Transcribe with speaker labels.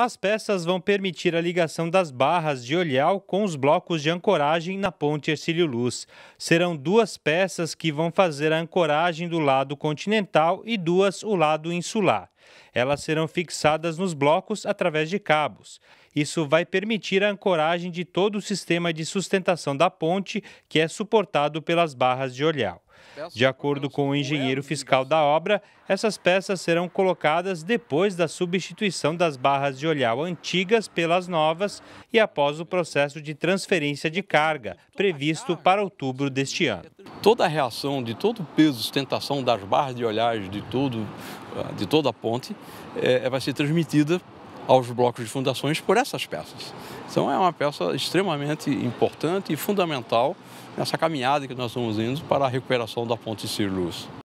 Speaker 1: As peças vão permitir a ligação das barras de olhal com os blocos de ancoragem na ponte Ercílio Luz. Serão duas peças que vão fazer a ancoragem do lado continental e duas o lado insular. Elas serão fixadas nos blocos através de cabos. Isso vai permitir a ancoragem de todo o sistema de sustentação da ponte, que é suportado pelas barras de olhau. De acordo com o é engenheiro fiscal da obra, essas peças serão colocadas depois da substituição das barras de olhau antigas pelas novas e após o processo de transferência de carga,
Speaker 2: previsto para outubro deste ano. Toda a reação de todo o peso, sustentação das barras de olhais, de tudo, de toda a ponte é, é, vai ser transmitida aos blocos de fundações por essas peças. Então é uma peça extremamente importante e fundamental nessa caminhada que nós estamos indo para a recuperação da ponte Sir Luz.